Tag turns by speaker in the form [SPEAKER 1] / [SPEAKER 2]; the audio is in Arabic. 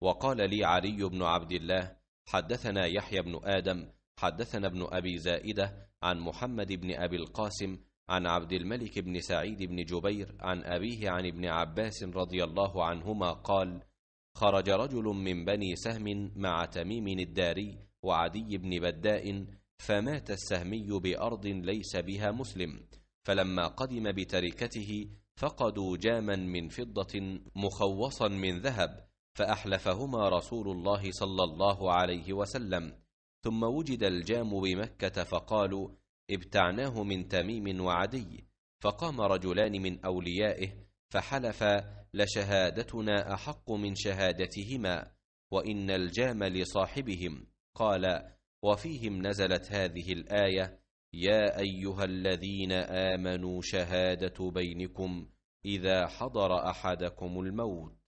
[SPEAKER 1] وقال لي علي بن عبد الله
[SPEAKER 2] حدثنا يحيى بن آدم حدثنا ابن أبي زائدة عن محمد بن أبي القاسم عن عبد الملك بن سعيد بن جبير عن أبيه عن ابن عباس رضي الله عنهما قال خرج رجل من بني سهم مع تميم الداري وعدي بن بداء فمات السهمي بأرض ليس بها مسلم فلما قدم بتركته فقدوا جاما من فضة مخوصا من ذهب فأحلفهما رسول الله صلى الله عليه وسلم ثم وجد الجام بمكة فقالوا ابتعناه من تميم وعدي فقام رجلان من أوليائه فحلفا لشهادتنا أحق من شهادتهما وإن الجام لصاحبهم قال وفيهم نزلت هذه الآية يا أيها الذين آمنوا شهادة بينكم إذا حضر
[SPEAKER 1] أحدكم الموت